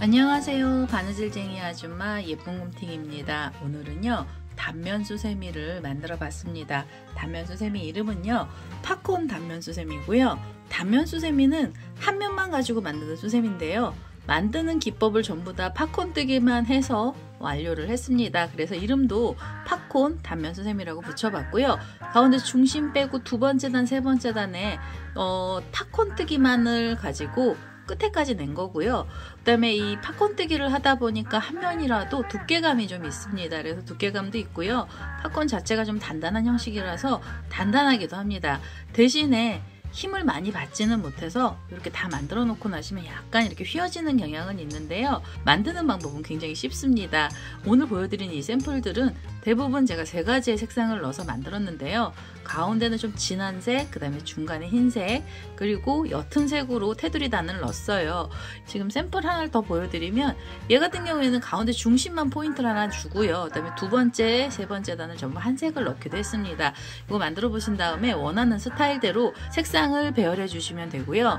안녕하세요 바느질쟁이 아줌마 예쁜곰팅입니다 오늘은요 단면수세미를 만들어 봤습니다 단면수세미 이름은요 팝콘 단면수세미고요 단면수세미는 한 면만 가지고 만드는 수세미인데요 만드는 기법을 전부 다 팝콘 뜨기만 해서 완료를 했습니다. 그래서 이름도 팝콘 단면 선생님이라고 붙여봤고요. 가운데 중심 빼고 두 번째 단, 세 번째 단에 어, 팝콘 뜨기만을 가지고 끝에까지 낸 거고요. 그다음에 이 팝콘 뜨기를 하다 보니까 한 면이라도 두께감이 좀 있습니다. 그래서 두께감도 있고요. 팝콘 자체가 좀 단단한 형식이라서 단단하기도 합니다. 대신에 힘을 많이 받지는 못해서 이렇게 다 만들어 놓고 나시면 약간 이렇게 휘어지는 경향은 있는데요. 만드는 방법은 굉장히 쉽습니다. 오늘 보여드린 이 샘플들은 대부분 제가 세 가지의 색상을 넣어서 만들었는데요. 가운데는 좀 진한 색, 그 다음에 중간에 흰색, 그리고 옅은 색으로 테두리 단을 넣었어요. 지금 샘플 하나를 더 보여드리면 얘 같은 경우에는 가운데 중심만 포인트를 하나 주고요. 그 다음에 두 번째, 세 번째 단을 전부 한 색을 넣기도 했습니다. 이거 만들어 보신 다음에 원하는 스타일대로 색상을 배열해 주시면 되고요.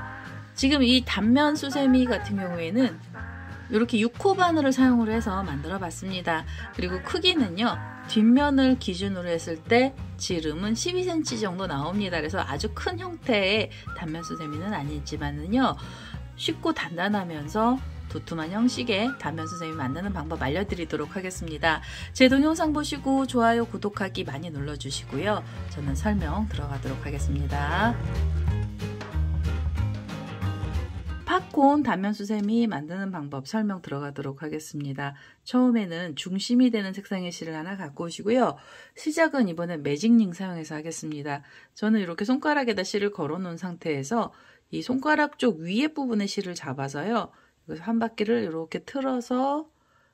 지금 이 단면 수세미 같은 경우에는 이렇게 6호 바늘을 사용을 해서 만들어 봤습니다. 그리고 크기는요. 뒷면을 기준으로 했을 때 지름은 12cm 정도 나옵니다. 그래서 아주 큰 형태의 단면 수세미는 아니지만은요. 쉽고 단단하면서 도톰한 형식의 단면 선생님 만드는 방법 알려드리도록 하겠습니다. 제 동영상 보시고 좋아요, 구독하기 많이 눌러주시고요. 저는 설명 들어가도록 하겠습니다. 팝콘 단면수세미 만드는 방법 설명 들어가도록 하겠습니다. 처음에는 중심이 되는 색상의 실을 하나 갖고 오시고요. 시작은 이번에 매직링 사용해서 하겠습니다. 저는 이렇게 손가락에다 실을 걸어놓은 상태에서 이 손가락 쪽 위에 부분의 실을 잡아서요. 한 바퀴를 이렇게 틀어서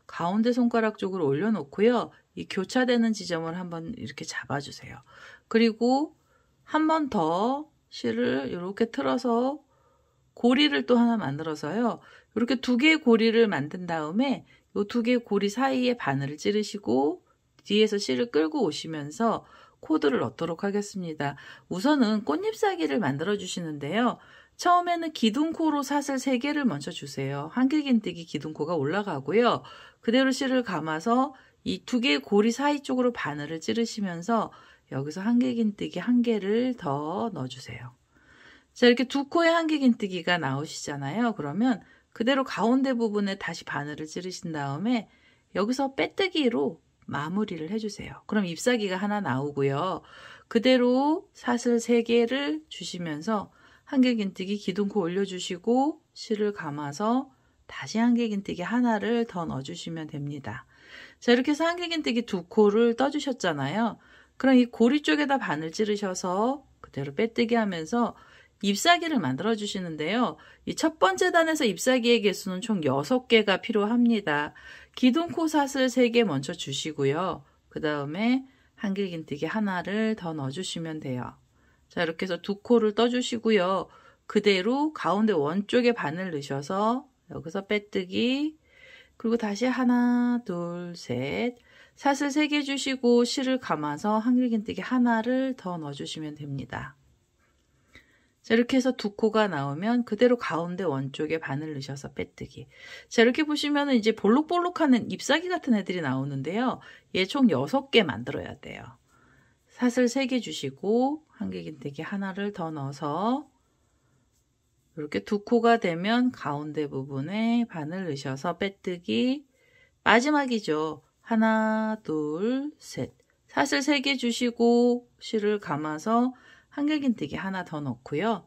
가운데 손가락 쪽으로 올려놓고요. 이 교차되는 지점을 한번 이렇게 잡아주세요. 그리고 한 번 더 실을 이렇게 틀어서 고리를 또 하나 만들어서요. 이렇게 두 개의 고리를 만든 다음에 이 두 개의 고리 사이에 바늘을 찌르시고 뒤에서 실을 끌고 오시면서 코드를 넣도록 하겠습니다. 우선은 꽃잎사기를 만들어 주시는데요. 처음에는 기둥코로 사슬 3개를 먼저 주세요. 한길긴뜨기 기둥코가 올라가고요. 그대로 실을 감아서 이 두 개의 고리 사이 쪽으로 바늘을 찌르시면서 여기서 한길긴뜨기 한 개를 더 넣어주세요. 자, 이렇게 두 코에 한길긴뜨기가 나오시잖아요. 그러면 그대로 가운데 부분에 다시 바늘을 찌르신 다음에 여기서 빼뜨기로 마무리를 해주세요. 그럼 잎사귀가 하나 나오고요. 그대로 사슬 3개를 주시면서 한길긴뜨기 기둥코 올려주시고 실을 감아서 다시 한길긴뜨기 하나를 더 넣어주시면 됩니다. 자 이렇게 해서 한길긴뜨기 두 코를 떠주셨잖아요. 그럼 이 고리 쪽에다 바늘 찌르셔서 그대로 빼뜨기 하면서 잎사귀를 만들어 주시는데요. 이 첫 번째 단에서 잎사귀의 개수는 총 6개가 필요합니다. 기둥코 사슬 3개 먼저 주시고요. 그 다음에 한길긴뜨기 하나를 더 넣어주시면 돼요. 자 이렇게 해서 두 코를 떠주시고요. 그대로 가운데 원쪽에 바늘 넣으셔서 여기서 빼뜨기 그리고 다시 하나 둘셋 사슬 3개 주시고 실을 감아서 한길긴뜨기 하나를 더 넣어주시면 됩니다. 자, 이렇게 해서 두 코가 나오면 그대로 가운데 원쪽에 바늘 넣으셔서 빼뜨기. 자, 이렇게 보시면은 이제 볼록볼록하는 잎사귀 같은 애들이 나오는데요. 얘 총 6개 만들어야 돼요. 사슬 3개 주시고 한개 긴뜨기 하나를 더 넣어서 이렇게 두 코가 되면 가운데 부분에 바늘 넣으셔서 빼뜨기 마지막이죠. 하나, 둘, 셋. 사슬 3개 주시고 실을 감아서 한길긴뜨기 하나 더 넣고요.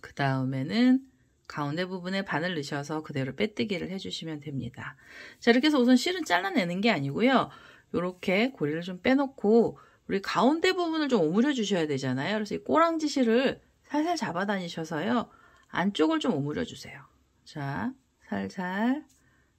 그 다음에는 가운데 부분에 바늘 넣으셔서 그대로 빼뜨기를 해주시면 됩니다. 자 이렇게 해서 우선 실은 잘라내는 게 아니고요. 이렇게 고리를 좀 빼놓고 우리 가운데 부분을 좀 오므려 주셔야 되잖아요. 그래서 이 꼬랑지 실을 살살 잡아 다니셔서요. 안쪽을 좀 오므려 주세요. 자 살살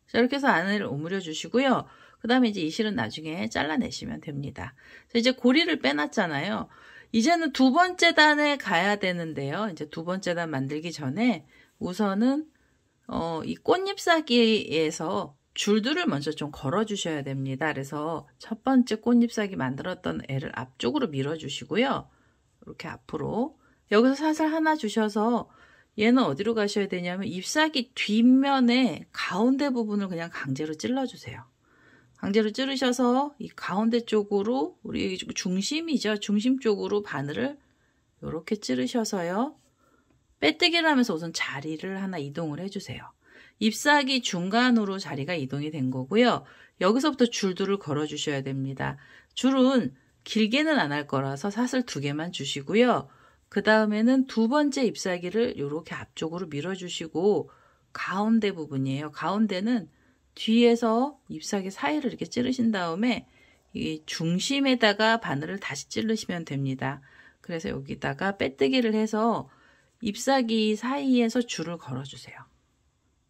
자 이렇게 해서 안을 오므려 주시고요. 그 다음에 이제 이 실은 나중에 잘라내시면 됩니다. 이제 고리를 빼놨잖아요. 이제는 두 번째 단에 가야 되는데요. 이제 두 번째 단 만들기 전에 우선은 어, 이꽃잎사귀에서 줄들을 먼저 좀 걸어주셔야 됩니다. 그래서 첫 번째 꽃잎사귀 만들었던 애를 앞쪽으로 밀어주시고요. 이렇게 앞으로 여기서 사슬 하나 주셔서 얘는 어디로 가셔야 되냐면 잎사귀 뒷면에 가운데 부분을 그냥 강제로 찔러주세요. 강제로 찌르셔서 이 가운데 쪽으로 우리 중심이죠. 중심 쪽으로 바늘을 이렇게 찌르셔서요. 빼뜨기를 하면서 우선 자리를 하나 이동을 해주세요. 잎사귀 중간으로 자리가 이동이 된 거고요. 여기서부터 줄들을 걸어주셔야 됩니다. 줄은 길게는 안 할 거라서 사슬 두 개만 주시고요. 그 다음에는 두 번째 잎사귀를 이렇게 앞쪽으로 밀어주시고 가운데 부분이에요. 가운데는 뒤에서 잎사귀 사이를 이렇게 찌르신 다음에 이 중심에다가 바늘을 다시 찌르시면 됩니다. 그래서 여기다가 빼뜨기를 해서 잎사귀 사이에서 줄을 걸어주세요.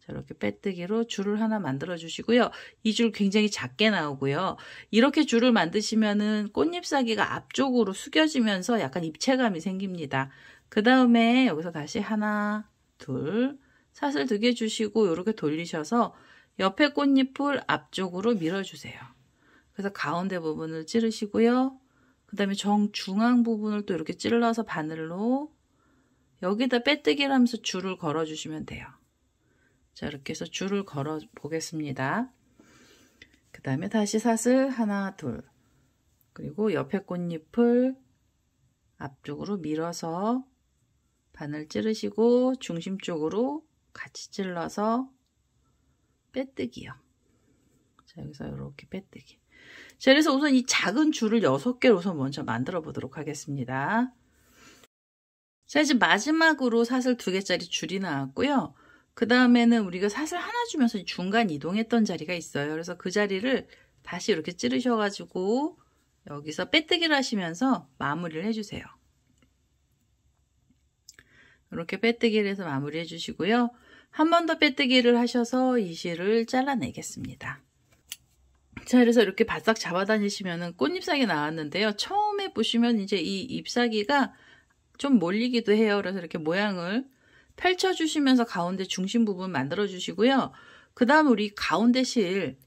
이렇게 빼뜨기로 줄을 하나 만들어 주시고요. 이 줄 굉장히 작게 나오고요. 이렇게 줄을 만드시면은 꽃잎사귀가 앞쪽으로 숙여지면서 약간 입체감이 생깁니다. 그 다음에 여기서 다시 하나, 둘, 사슬 두 개 주시고 이렇게 돌리셔서 옆에 꽃잎을 앞쪽으로 밀어주세요. 그래서 가운데 부분을 찌르시고요. 그 다음에 정중앙 부분을 또 이렇게 찔러서 바늘로 여기다 빼뜨기를 하면서 줄을 걸어주시면 돼요. 자 이렇게 해서 줄을 걸어 보겠습니다. 그 다음에 다시 사슬 하나 둘 그리고 옆에 꽃잎을 앞쪽으로 밀어서 바늘 찌르시고 중심 쪽으로 같이 찔러서 빼뜨기요. 자, 여기서 이렇게 빼뜨기. 자, 그래서 우선 이 작은 줄을 6개로서 먼저 만들어 보도록 하겠습니다. 자, 이제 마지막으로 사슬 2개짜리 줄이 나왔고요. 그 다음에는 우리가 사슬 하나 주면서 중간 이동했던 자리가 있어요. 그래서 그 자리를 다시 이렇게 찌르셔가지고 여기서 빼뜨기를 하시면서 마무리를 해주세요. 이렇게 빼뜨기를 해서 마무리해 주시고요. 한번더 빼뜨기를 하셔서 이 실을 잘라내겠습니다. 자 그래서 이렇게 바싹 잡아다니시면 꽃잎사귀 나왔는데요. 처음에 보시면 이제 이 잎사귀가 좀 몰리기도 해요. 그래서 이렇게 모양을 펼쳐주시면서 가운데 중심 부분 만들어주시고요. 그 다음 우리 가운데 실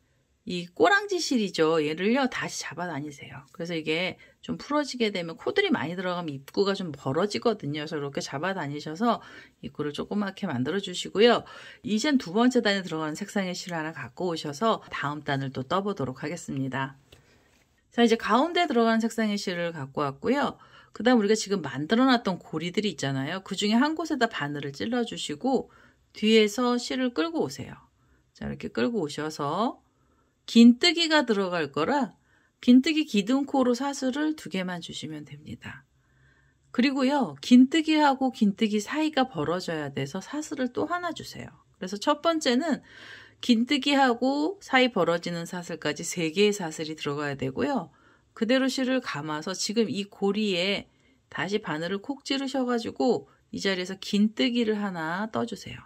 이 꼬랑지 실이죠. 얘를요, 다시 잡아다니세요. 그래서 이게 좀 풀어지게 되면 코들이 많이 들어가면 입구가 좀 벌어지거든요. 그래서 이렇게 잡아다니셔서 입구를 조그맣게 만들어주시고요. 이젠 두 번째 단에 들어가는 색상의 실을 하나 갖고 오셔서 다음 단을 또 떠보도록 하겠습니다. 자, 이제 가운데 들어가는 색상의 실을 갖고 왔고요. 그 다음 우리가 지금 만들어놨던 고리들이 있잖아요. 그 중에 한 곳에다 바늘을 찔러주시고 뒤에서 실을 끌고 오세요. 자, 이렇게 끌고 오셔서 긴뜨기가 들어갈 거라 긴뜨기 기둥코로 사슬을 두 개만 주시면 됩니다. 그리고요, 긴뜨기하고 긴뜨기 사이가 벌어져야 돼서 사슬을 또 하나 주세요. 그래서 첫 번째는 긴뜨기하고 사이 벌어지는 사슬까지 세 개의 사슬이 들어가야 되고요. 그대로 실을 감아서 지금 이 고리에 다시 바늘을 콕 찌르셔가지고 이 자리에서 긴뜨기를 하나 떠주세요.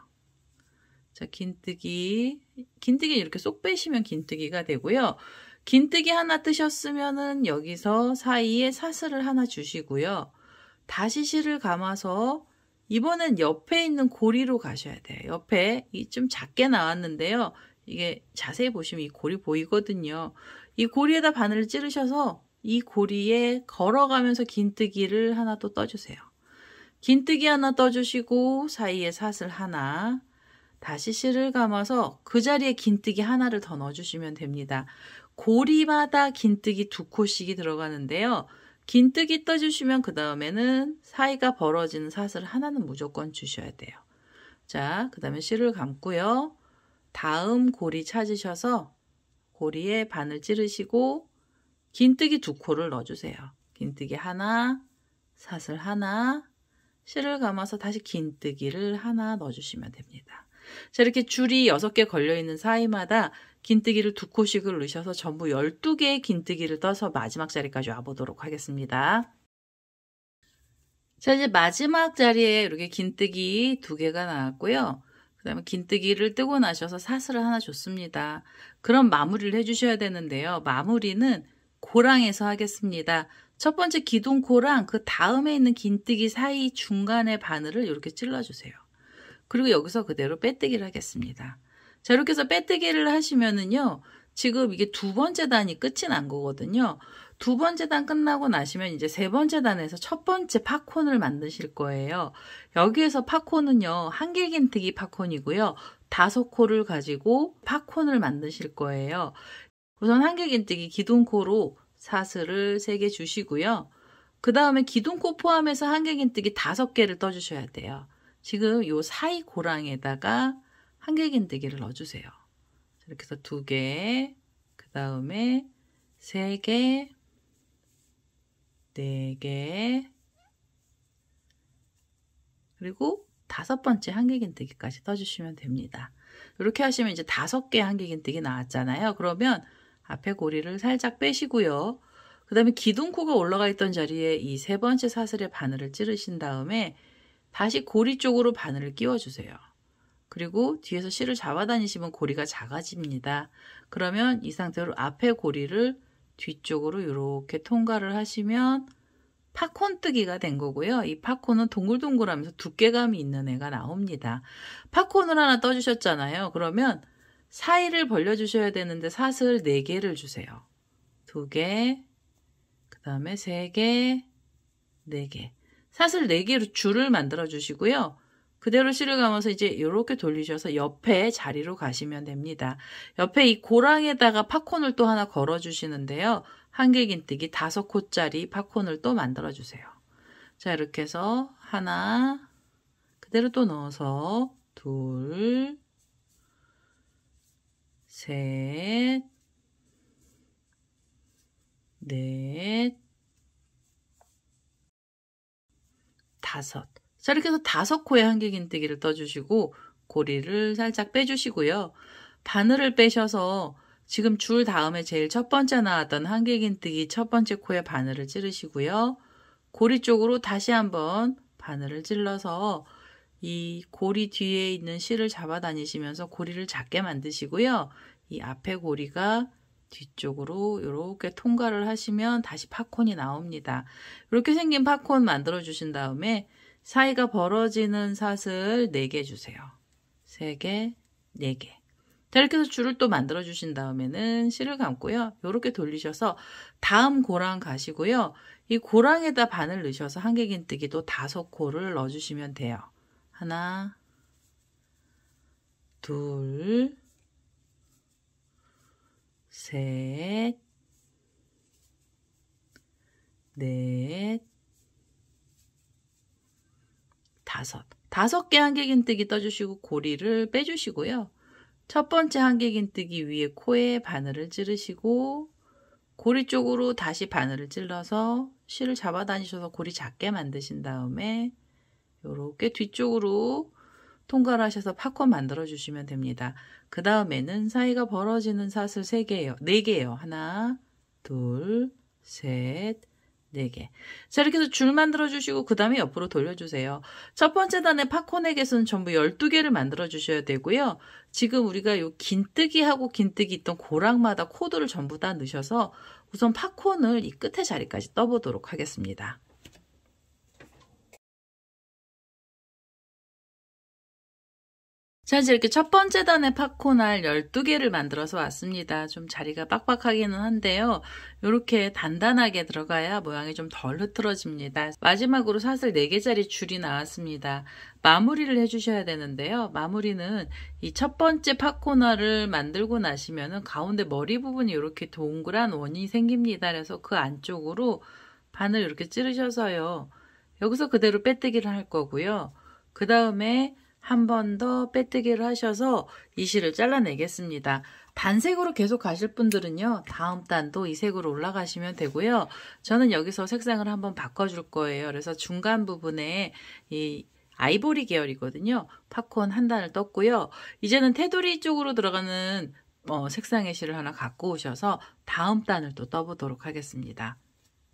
자, 긴뜨기. 긴뜨기 이렇게 쏙 빼시면 긴뜨기가 되고요. 긴뜨기 하나 뜨셨으면은 여기서 사이에 사슬을 하나 주시고요. 다시 실을 감아서 이번엔 옆에 있는 고리로 가셔야 돼요. 옆에 좀 작게 나왔는데요. 이게 자세히 보시면 이 고리 보이거든요. 이 고리에다 바늘을 찌르셔서 이 고리에 걸어가면서 긴뜨기를 하나 또 떠주세요. 긴뜨기 하나 떠주시고 사이에 사슬 하나 다시 실을 감아서 그 자리에 긴뜨기 하나를 더 넣어주시면 됩니다. 고리마다 긴뜨기 두 코씩이 들어가는데요. 긴뜨기 떠주시면 그 다음에는 사이가 벌어지는 사슬 하나는 무조건 주셔야 돼요. 자, 그 다음에 실을 감고요. 다음 고리 찾으셔서 고리에 반을 찌르시고 긴뜨기 두 코를 넣어주세요. 긴뜨기 하나, 사슬 하나, 실을 감아서 다시 긴뜨기를 하나 넣어주시면 됩니다. 자, 이렇게 줄이 6개 걸려있는 사이마다 긴뜨기를 두 코씩을 넣으셔서 전부 12개의 긴뜨기를 떠서 마지막 자리까지 와보도록 하겠습니다. 자, 이제 마지막 자리에 이렇게 긴뜨기 두 개가 나왔고요. 그 다음에 긴뜨기를 뜨고 나셔서 사슬을 하나 줬습니다. 그럼 마무리를 해주셔야 되는데요. 마무리는 고랑에서 하겠습니다. 첫 번째 기둥 고랑 그 다음에 있는 긴뜨기 사이 중간에 바늘을 이렇게 찔러주세요. 그리고 여기서 그대로 빼뜨기를 하겠습니다. 자 이렇게 해서 빼뜨기를 하시면은요. 지금 이게 두 번째 단이 끝이 난 거거든요. 두 번째 단 끝나고 나시면 이제 세 번째 단에서 첫 번째 팝콘을 만드실 거예요. 여기에서 팝콘은요, 한길긴뜨기 팝콘이고요. 다섯 코를 가지고 팝콘을 만드실 거예요. 우선 한길긴뜨기 기둥코로 사슬을 세 개 주시고요. 그 다음에 기둥코 포함해서 한길긴뜨기 다섯 개를 떠주셔야 돼요. 지금 요 사이 고랑에다가 한길긴뜨기를 넣어주세요. 이렇게 해서 두 개, 그 다음에 세 개, 네 개, 그리고 다섯 번째 한길긴뜨기까지 떠주시면 됩니다. 이렇게 하시면 이제 다섯 개 한길긴뜨기 나왔잖아요. 그러면 앞에 고리를 살짝 빼시고요. 그 다음에 기둥코가 올라가 있던 자리에 이 세 번째 사슬의 바늘을 찌르신 다음에 다시 고리 쪽으로 바늘을 끼워주세요. 그리고 뒤에서 실을 잡아다니시면 고리가 작아집니다. 그러면 이 상태로 앞에 고리를 뒤쪽으로 이렇게 통과를 하시면 팝콘 뜨기가 된 거고요. 이 팝콘은 동글동글하면서 두께감이 있는 애가 나옵니다. 팝콘을 하나 떠주셨잖아요. 그러면 사이를 벌려주셔야 되는데 사슬 4개를 주세요. 2개, 그 다음에 3개, 4개. 사슬 4개로 줄을 만들어 주시고요. 그대로 실을 감아서 이제 이렇게 돌리셔서 옆에 자리로 가시면 됩니다. 옆에 이 고랑에다가 팝콘을 또 하나 걸어 주시는데요. 한길 긴뜨기 다섯 코짜리 팝콘을 또 만들어 주세요. 자 이렇게 해서 하나 그대로 또 넣어서 둘 셋, 넷, 다섯. 자, 이렇게 해서 다섯 코에 한길긴뜨기를 떠주시고 고리를 살짝 빼주시고요. 바늘을 빼셔서 지금 줄 다음에 제일 첫 번째 나왔던 한길긴뜨기 첫 번째 코에 바늘을 찌르시고요. 고리 쪽으로 다시 한번 바늘을 찔러서 이 고리 뒤에 있는 실을 잡아 다니시면서 고리를 작게 만드시고요. 이 앞에 고리가 뒤쪽으로 이렇게 통과를 하시면 다시 팝콘이 나옵니다. 이렇게 생긴 팝콘 만들어 주신 다음에 사이가 벌어지는 사슬 4개 주세요. 3개, 4개. 자, 이렇게 해서 줄을 또 만들어 주신 다음에는 실을 감고요. 이렇게 돌리셔서 다음 고랑 가시고요. 이 고랑에다 바늘 넣으셔서 한개긴뜨기 도 다섯 코를 넣어주시면 돼요. 하나, 둘, 셋, 넷, 다섯. 다섯 개 한개긴뜨기 떠주시고 고리를 빼주시고요. 첫 번째 한개긴뜨기 위에 코에 바늘을 찌르시고 고리 쪽으로 다시 바늘을 찔러서 실을 잡아다니셔서 고리 작게 만드신 다음에 이렇게 뒤쪽으로 통과를 하셔서 팝콘 만들어 주시면 됩니다. 그 다음에는 사이가 벌어지는 사슬 3개예요. 4개예요. 하나, 둘, 셋, 4개. 자, 이렇게 해서 줄 만들어주시고, 그 다음에 옆으로 돌려주세요. 첫 번째 단에 팝콘에게서는 전부 12개를 만들어주셔야 되고요. 지금 우리가 요 긴뜨기하고 긴뜨기 있던 고랑마다 코드를 전부 다 넣으셔서 우선 팝콘을 이 끝에 자리까지 떠보도록 하겠습니다. 자, 이제 이렇게 첫 번째 단의 팝콘알 12개를 만들어서 왔습니다. 좀 자리가 빡빡하기는 한데요. 이렇게 단단하게 들어가야 모양이 좀 덜 흐트러집니다. 마지막으로 사슬 4개짜리 줄이 나왔습니다. 마무리를 해주셔야 되는데요. 마무리는 이 첫 번째 팝콘알을 만들고 나시면 은 가운데 머리 부분이 이렇게 동그란 원이 생깁니다. 그래서 그 안쪽으로 반을 이렇게 찌르셔서요. 여기서 그대로 빼뜨기를 할 거고요. 그 다음에 한번더 빼뜨기를 하셔서 이 실을 잘라내겠습니다. 단색으로 계속 가실 분들은요. 다음 단도 이 색으로 올라가시면 되고요. 저는 여기서 색상을 한번 바꿔줄 거예요. 그래서 중간 부분에 이 아이보리 계열이거든요. 팝콘 한 단을 떴고요. 이제는 테두리 쪽으로 들어가는 어, 색상의 실을 하나 갖고 오셔서 다음 단을 또 떠보도록 하겠습니다.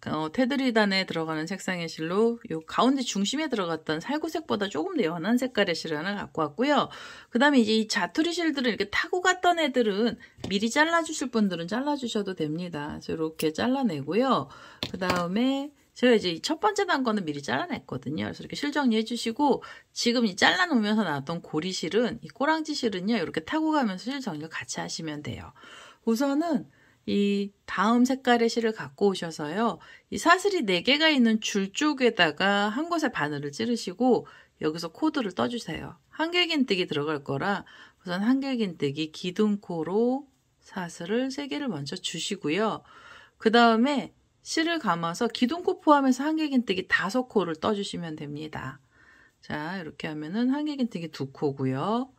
어, 테드리단에 들어가는 색상의 실로 요 가운데 중심에 들어갔던 살구색보다 조금 더 연한 색깔의 실 하나 갖고 왔고요. 그 다음에 이제 이 자투리 실들을 이렇게 타고 갔던 애들은 미리 잘라주실 분들은 잘라주셔도 됩니다. 그 이렇게 잘라내고요. 그 다음에 제가 이제 첫 번째 단 거는 미리 잘라냈거든요. 그래서 이렇게 실 정리해 주시고 지금 이 잘라놓으면서 나왔던 고리 실은 이 꼬랑지 실은요. 이렇게 타고 가면서 실 정리를 같이 하시면 돼요. 우선은 이 다음 색깔의 실을 갖고 오셔서요. 이 사슬이 4개가 있는 줄 쪽에다가 한 곳에 바늘을 찌르시고 여기서 코드를 떠주세요. 한길긴뜨기 들어갈 거라 우선 한길긴뜨기 기둥코로 사슬을 3개를 먼저 주시고요. 그 다음에 실을 감아서 기둥코 포함해서 한길긴뜨기 5 코를 떠주시면 됩니다. 자 이렇게 하면은 한길긴뜨기 2 코고요.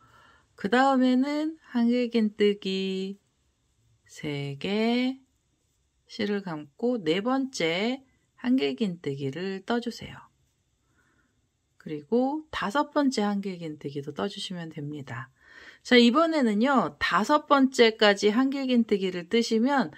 그 다음에는 한길긴뜨기 3개 실을 감고 네 번째 한길긴뜨기를 떠주세요. 그리고 다섯 번째 한길긴뜨기도 떠주시면 됩니다. 자, 이번에는요. 다섯 번째까지 한길긴뜨기를 뜨시면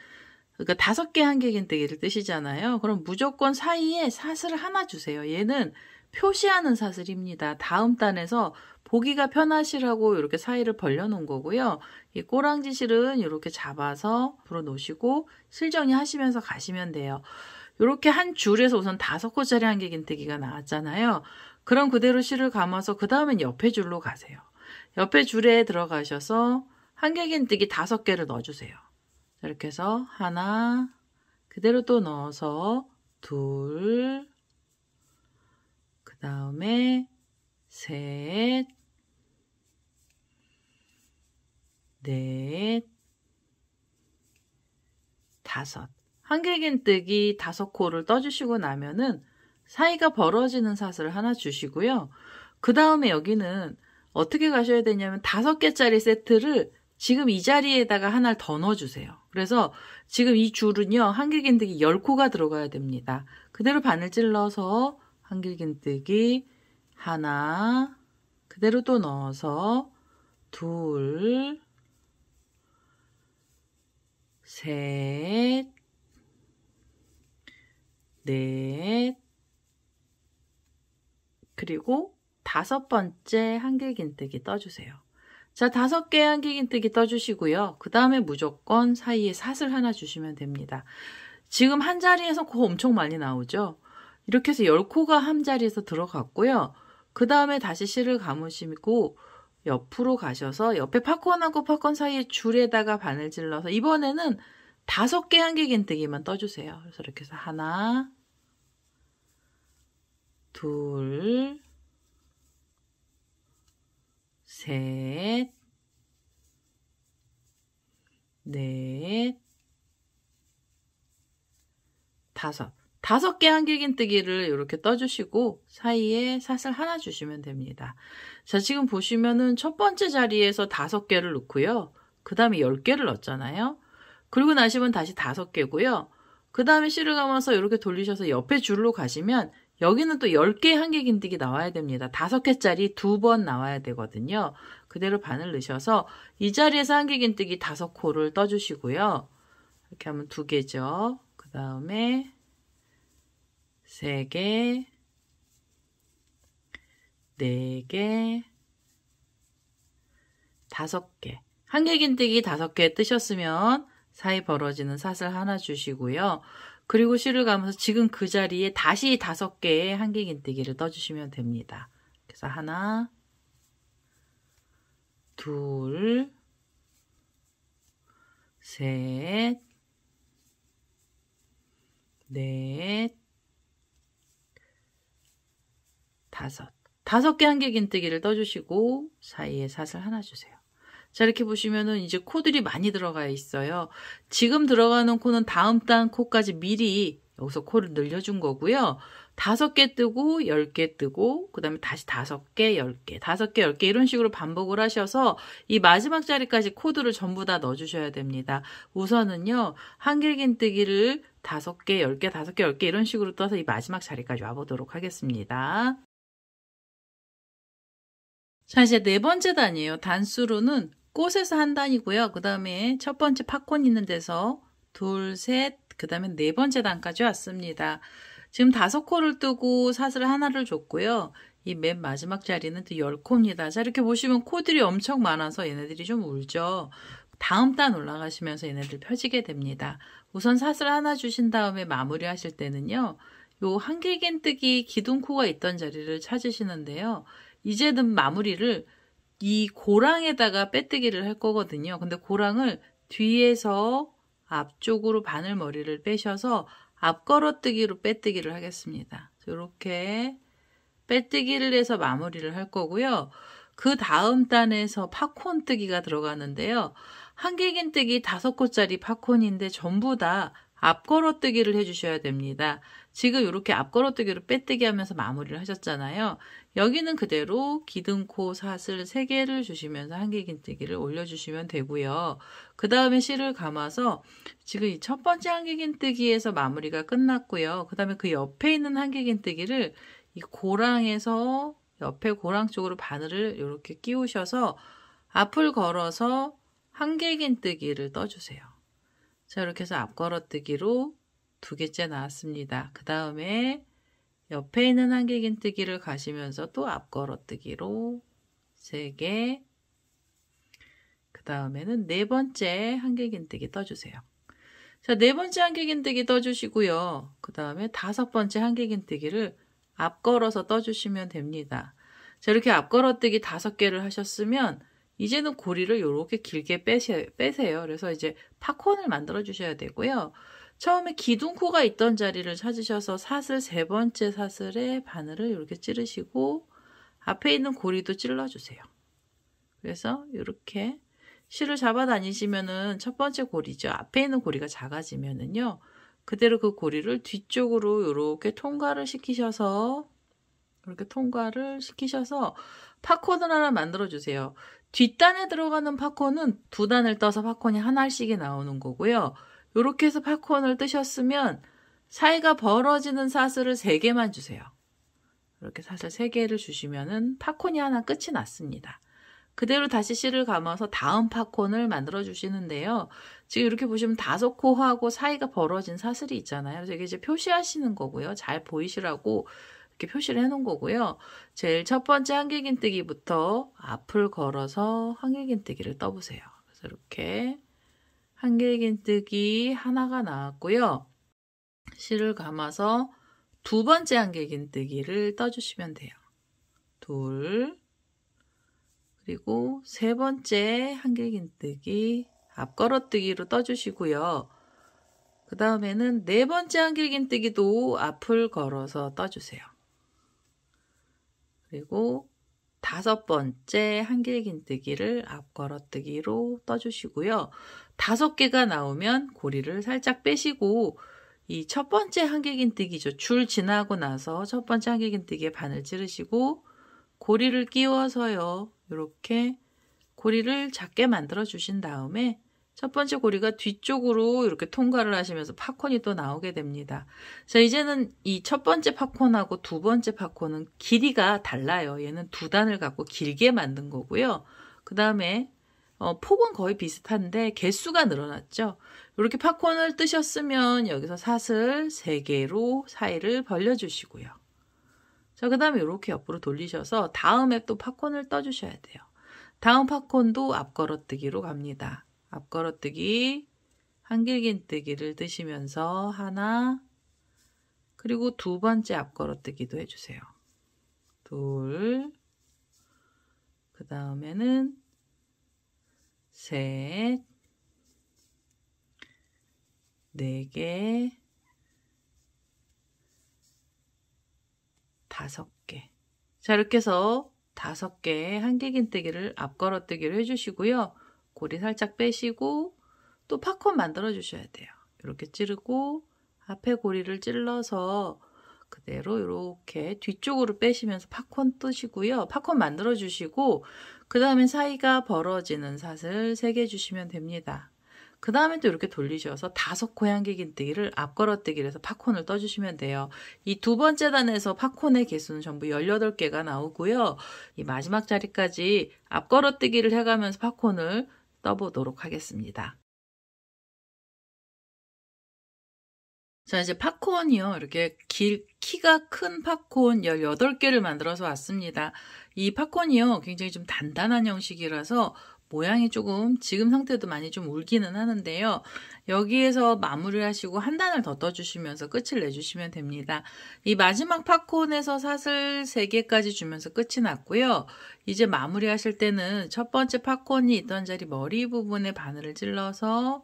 그러니까 다섯 개 한길긴뜨기를 뜨시잖아요. 그럼 무조건 사이에 사슬 하나 주세요. 얘는 표시하는 사슬입니다. 다음 단에서 보기가 편하시라고 이렇게 사이를 벌려놓은 거고요. 이 꼬랑지 실은 이렇게 잡아서 불어놓으시고 실정리 하시면서 가시면 돼요. 이렇게 한 줄에서 우선 다섯 코짜리 한개 긴뜨기가 나왔잖아요. 그럼 그대로 실을 감아서 그 다음엔 옆에 줄로 가세요. 옆에 줄에 들어가셔서 한개 긴뜨기 다섯 개를 넣어주세요. 이렇게 해서 하나 그대로 또 넣어서 둘그 다음에 셋, 넷, 다섯. 한길긴뜨기 다섯 코를 떠주시고 나면은 사이가 벌어지는 사슬을 하나 주시고요. 그 다음에 여기는 어떻게 가셔야 되냐면 다섯 개짜리 세트를 지금 이 자리에다가 하나를 더 넣어주세요. 그래서 지금 이 줄은요, 한길긴뜨기 10코가 들어가야 됩니다. 그대로 바늘 찔러서 한길긴뜨기 하나 그대로 또 넣어서 둘, 셋, 넷, 그리고 다섯 번째 한길긴뜨기 떠주세요. 자, 다섯 개 한길긴뜨기 떠주시고요. 그 다음에 무조건 사이에 사슬 하나 주시면 됩니다. 지금 한 자리에서 코 엄청 많이 나오죠? 이렇게 해서 열코가 함자리에서 들어갔고요. 그 다음에 다시 실을 감으시고 옆으로 가셔서 옆에 팝콘하고 팝콘 사이에 줄에다가 바늘 찔러서 이번에는 다섯 개 한길긴뜨기만 떠주세요. 그래서 이렇게 해서 하나, 둘, 셋, 넷, 다섯. 다섯 개 한길긴뜨기를 이렇게 떠주시고 사이에 사슬 하나 주시면 됩니다. 자 지금 보시면은 첫 번째 자리에서 다섯 개를 넣고요. 그 다음에 열 개를 넣었잖아요. 그리고 나시면 다시 다섯 개고요. 그 다음에 실을 감아서 이렇게 돌리셔서 옆에 줄로 가시면 여기는 또 10개 한길긴뜨기 나와야 됩니다. 5개짜리 두 번 나와야 되거든요. 그대로 반을 넣으셔서 이 자리에서 한길긴뜨기 5코를 떠주시고요. 이렇게 하면 2개죠. 그 다음에 3개, 4개, 5개. 한길긴뜨기 5개 뜨셨으면 사이 벌어지는 사슬 하나 주시고요. 그리고 실을 가면서 지금 그 자리에 다시 5개의 한길긴뜨기를 떠주시면 됩니다. 그래서 하나, 둘, 셋, 넷, 다섯. 다섯 개 한길긴뜨기를 떠주시고 사이에 사슬 하나 주세요. 자 이렇게 보시면은 이제 코들이 많이 들어가 있어요. 지금 들어가는 코는 다음 단 코까지 미리 여기서 코를 늘려준 거고요. 다섯 개 뜨고 열 개 뜨고 그 다음에 다시 다섯 개, 열 개, 다섯 개, 열개 이런 식으로 반복을 하셔서 이 마지막 자리까지 코드를 전부 다 넣어주셔야 됩니다. 우선은요. 한길긴뜨기를 다섯 개, 열 개, 다섯 개, 열개 이런 식으로 떠서 이 마지막 자리까지 와보도록 하겠습니다. 자, 이제 네 번째 단이에요. 단수로는 꽃에서 한 단이고요. 그 다음에 첫 번째 팝콘 있는 데서 둘, 셋, 그 다음에 네 번째 단까지 왔습니다. 지금 다섯 코를 뜨고 사슬 하나를 줬고요. 이 맨 마지막 자리는 또 열 코입니다. 자, 이렇게 보시면 코들이 엄청 많아서 얘네들이 좀 울죠. 다음 단 올라가시면서 얘네들 펴지게 됩니다. 우선 사슬 하나 주신 다음에 마무리 하실 때는요. 요 한길긴뜨기 기둥코가 있던 자리를 찾으시는데요. 이제는 마무리를 이 고랑에다가 빼뜨기를 할 거거든요. 근데 고랑을 뒤에서 앞쪽으로 바늘머리를 빼셔서 앞걸어뜨기로 빼뜨기를 하겠습니다. 이렇게 빼뜨기를 해서 마무리를 할 거고요. 그 다음 단에서 팝콘 뜨기가 들어가는데요. 한길긴 뜨기 5코짜리 팝콘인데 전부 다 앞걸어뜨기를 해주셔야 됩니다. 지금 이렇게 앞걸어뜨기로 빼뜨기 하면서 마무리를 하셨잖아요. 여기는 그대로 기둥, 코, 사슬 3개를 주시면서 한길긴뜨기를 올려주시면 되고요. 그 다음에 실을 감아서 지금 이 첫 번째 한길긴뜨기에서 마무리가 끝났고요. 그 다음에 그 옆에 있는 한길긴뜨기를 이 고랑에서 옆에 고랑 쪽으로 바늘을 이렇게 끼우셔서 앞을 걸어서 한길긴뜨기를 떠주세요. 자 이렇게 해서 앞걸어뜨기로 두 개째 나왔습니다. 그 다음에 옆에 있는 한길긴뜨기를 가시면서 또 앞걸어뜨기로 3개 그 다음에는 네 번째 한길긴뜨기 떠주세요. 자, 네 번째 한길긴뜨기 떠주시고요. 그 다음에 다섯 번째 한길긴뜨기를 앞걸어서 떠주시면 됩니다. 자, 이렇게 앞걸어뜨기 다섯 개를 하셨으면 이제는 고리를 이렇게 길게 빼세요. 그래서 이제 팝콘을 만들어 주셔야 되고요. 처음에 기둥코가 있던 자리를 찾으셔서 사슬 세 번째 사슬에 바늘을 이렇게 찌르시고 앞에 있는 고리도 찔러주세요. 그래서 이렇게 실을 잡아 다니시면은 첫 번째 고리죠. 앞에 있는 고리가 작아지면은요. 그대로 그 고리를 뒤쪽으로 이렇게 통과를 시키셔서 이렇게 통과를 시키셔서 팝콘을 하나 만들어 주세요. 뒷단에 들어가는 팝콘은 두 단을 떠서 팝콘이 하나씩이 나오는 거고요. 이렇게 해서 팝콘을 뜨셨으면 사이가 벌어지는 사슬을 3개만 주세요. 이렇게 사슬 3개를 주시면은 팝콘이 하나 끝이 났습니다. 그대로 다시 실을 감아서 다음 팝콘을 만들어 주시는데요. 지금 이렇게 보시면 다섯 코하고 사이가 벌어진 사슬이 있잖아요. 그래서 이게 이제 표시하시는 거고요. 잘 보이시라고 이렇게 표시를 해놓은 거고요. 제일 첫 번째 한길긴뜨기부터 앞을 걸어서 한길긴뜨기를 떠보세요. 그래서 이렇게 한길긴뜨기 하나가 나왔고요. 실을 감아서 두 번째 한길긴뜨기를 떠주시면 돼요. 둘 그리고 세 번째 한길긴뜨기 앞걸어뜨기로 떠주시고요. 그 다음에는 네 번째 한길긴뜨기도 앞을 걸어서 떠주세요. 그리고 다섯 번째 한길긴뜨기를 앞걸어뜨기로 떠주시고요. 다섯 개가 나오면 고리를 살짝 빼시고 이 첫 번째 한길긴뜨기죠. 줄 지나고 나서 첫 번째 한길긴뜨기에 반을 찌르시고 고리를 끼워서요. 이렇게 고리를 작게 만들어 주신 다음에 첫 번째 고리가 뒤쪽으로 이렇게 통과를 하시면서 팝콘이 또 나오게 됩니다. 자, 이제는 이 첫 번째 팝콘하고 두 번째 팝콘은 길이가 달라요. 얘는 두 단을 갖고 길게 만든 거고요. 그 다음에 어, 폭은 거의 비슷한데 개수가 늘어났죠. 이렇게 팝콘을 뜨셨으면 여기서 사슬 3개로 사이를 벌려주시고요. 자, 그 다음에 이렇게 옆으로 돌리셔서 다음에 또 팝콘을 떠주셔야 돼요. 다음 팝콘도 앞걸어뜨기로 갑니다. 앞걸어뜨기, 한길긴뜨기를 뜨시면서 하나, 그리고 두 번째 앞걸어뜨기도 해주세요. 둘, 그 다음에는 셋, 네 개, 다섯 개. 자, 이렇게 해서 다섯 개한길긴뜨기를 앞걸어뜨기를 해주시고요. 고리 살짝 빼시고 또 팝콘 만들어 주셔야 돼요. 이렇게 찌르고 앞에 고리를 찔러서 그대로 이렇게 뒤쪽으로 빼시면서 팝콘 뜨시고요. 팝콘 만들어 주시고 그 다음에 사이가 벌어지는 사슬 3개 주시면 됩니다. 그 다음에 또 이렇게 돌리셔서 다섯 고양이긴뜨기를 앞걸어뜨기해서 팝콘을 떠주시면 돼요. 이 두 번째 단에서 팝콘의 개수는 전부 18개가 나오고요. 이 마지막 자리까지 앞걸어뜨기를 해가면서 팝콘을 떠보도록 하겠습니다. 자, 이제 팝콘이요. 이렇게 길, 키가 큰 팝콘 18개를 만들어서 왔습니다. 이 팝콘이요 굉장히 좀 단단한 형식이라서 모양이 조금 지금 상태도 많이 좀 울기는 하는데요. 여기에서 마무리 하시고 한 단을 더 떠주시면서 끝을 내주시면 됩니다. 이 마지막 팝콘에서 사슬 3개까지 주면서 끝이 났고요. 이제 마무리하실 때는 첫 번째 팝콘이 있던 자리 머리 부분에 바늘을 찔러서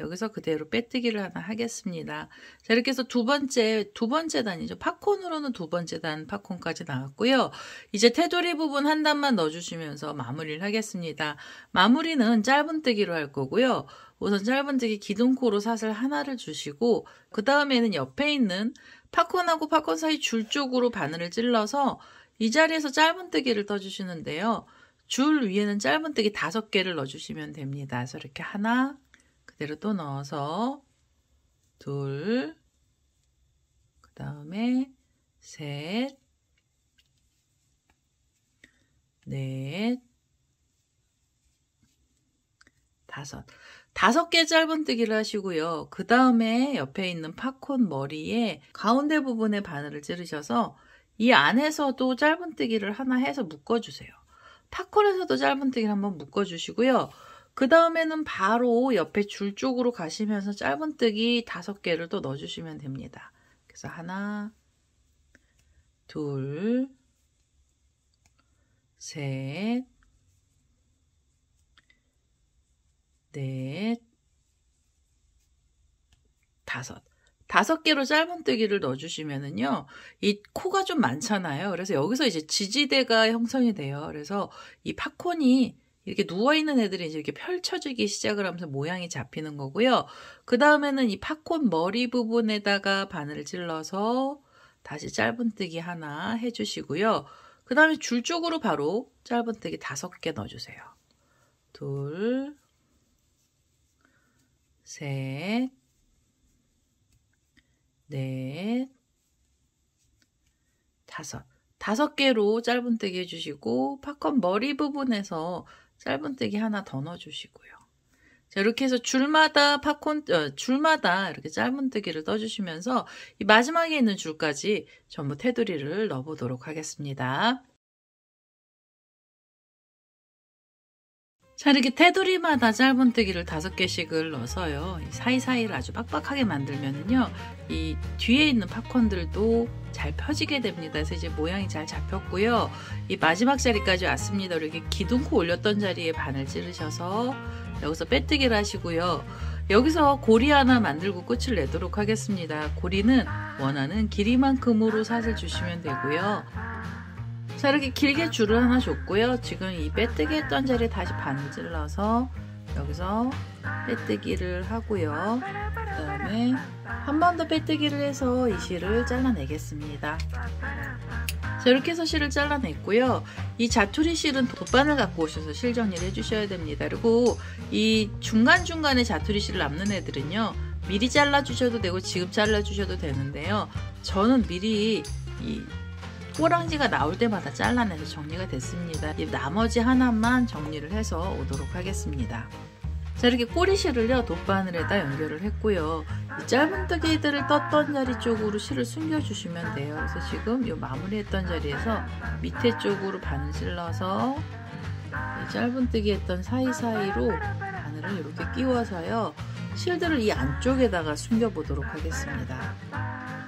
여기서 그대로 빼뜨기를 하나 하겠습니다. 자, 이렇게 해서 두 번째, 두 번째 단이죠. 팝콘으로는 두 번째 단 팝콘까지 나왔고요. 이제 테두리 부분 한 단만 넣어주시면서 마무리를 하겠습니다. 마무리는 짧은뜨기로 할 거고요. 우선 짧은뜨기 기둥코로 사슬 하나를 주시고 그 다음에는 옆에 있는 팝콘하고 팝콘 사이 줄 쪽으로 바늘을 찔러서 이 자리에서 짧은뜨기를 떠주시는데요. 줄 위에는 짧은뜨기 다섯 개를 넣어주시면 됩니다. 그래서 이렇게 하나, 그대로 또 넣어서 둘, 그 다음에 셋, 넷, 다섯. 다섯 개 짧은뜨기를 하시고요. 그 다음에 옆에 있는 팝콘 머리에 가운데 부분에 바늘을 찌르셔서 이 안에서도 짧은뜨기를 하나 해서 묶어주세요. 팝콘에서도 짧은뜨기를 한번 묶어주시고요. 그 다음에는 바로 옆에 줄 쪽으로 가시면서 짧은뜨기 다섯 개를 또 넣어주시면 됩니다. 그래서 하나, 둘, 셋, 넷, 다섯. 다섯 개로 짧은뜨기를 넣어주시면은요, 이 코가 좀 많잖아요. 그래서 여기서 이제 지지대가 형성이 돼요. 그래서 이 팝콘이 이렇게 누워있는 애들이 이제 이렇게 펼쳐지기 시작을 하면서 모양이 잡히는 거고요. 그 다음에는 이 팝콘 머리 부분에다가 바늘을 찔러서 다시 짧은뜨기 하나 해주시고요. 그 다음에 줄 쪽으로 바로 짧은뜨기 다섯 개 넣어주세요. 둘, 셋, 넷, 다섯. 다섯 개로 짧은뜨기 해주시고 팝콘 머리 부분에서 짧은뜨기 하나 더 넣어주시고요. 자, 이렇게 해서 줄마다 팝콘, 어, 줄마다 이렇게 짧은뜨기를 떠주시면서 이 마지막에 있는 줄까지 전부 테두리를 넣어보도록 하겠습니다. 자 이렇게 테두리마다 짧은뜨기를 다섯 개씩을 넣어서요 사이사이를 아주 빡빡하게 만들면은요 이 뒤에 있는 팝콘들도 잘 펴지게 됩니다 그래서 이제 모양이 잘 잡혔고요 이 마지막 자리까지 왔습니다 이렇게 기둥코 올렸던 자리에 반을 찌르셔서 여기서 빼뜨기를 하시고요 여기서 고리 하나 만들고 끝을 내도록 하겠습니다 고리는 원하는 길이만큼으로 사슬 주시면 되고요 자 이렇게 길게 줄을 하나 줬고요 지금 이 빼뜨기 했던 자리에 다시 반질러서 여기서 빼뜨기를 하고요 그 다음에 한 번 더 빼뜨기를 해서 이 실을 잘라내겠습니다 자 이렇게 해서 실을 잘라냈고요 이 자투리 실은 돗바늘 갖고 오셔서 실 정리를 해주셔야 됩니다 그리고 이 중간중간에 자투리 실을 남는 애들은요 미리 잘라주셔도 되고 지금 잘라주셔도 되는데요 저는 미리 이 꼬랑지가 나올 때마다 잘라내서 정리가 됐습니다. 이 나머지 하나만 정리를 해서 오도록 하겠습니다. 자 이렇게 꼬리실을요 돗바늘에다 연결을 했고요 짧은 뜨개들을 떴던 자리 쪽으로 실을 숨겨 주시면 돼요 그래서 지금 이 마무리했던 자리에서 밑에 쪽으로 바늘 실러서 짧은 뜨기 했던 사이사이로 바늘을 이렇게 끼워서요 실들을 이 안쪽에다가 숨겨보도록 하겠습니다.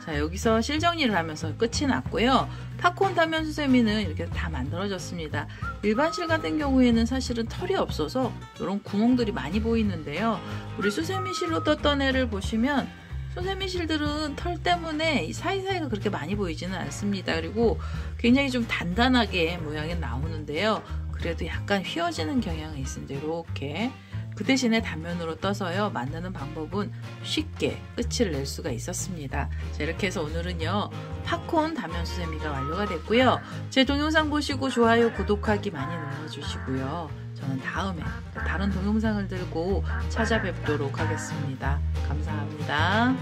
자 여기서 실 정리를 하면서 끝이 났고요. 팝콘 단면 수세미는 이렇게 다 만들어졌습니다. 일반 실 같은 경우에는 사실은 털이 없어서 이런 구멍들이 많이 보이는데요. 우리 수세미 실로 떴던 애를 보시면 수세미 실들은 털 때문에 사이사이가 그렇게 많이 보이지는 않습니다. 그리고 굉장히 좀 단단하게 모양이 나오는데요. 그래도 약간 휘어지는 경향이 있습니다. 이렇게 그 대신에 단면으로 떠서요 만드는 방법은 쉽게 끝을 낼 수가 있었습니다. 자, 이렇게 해서 오늘은요 팝콘 단면 수세미가 완료가 됐고요. 제 동영상 보시고 좋아요 구독하기 많이 눌러주시고요. 저는 다음에 다른 동영상을 들고 찾아뵙도록 하겠습니다. 감사합니다.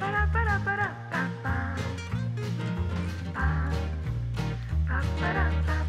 ba da ba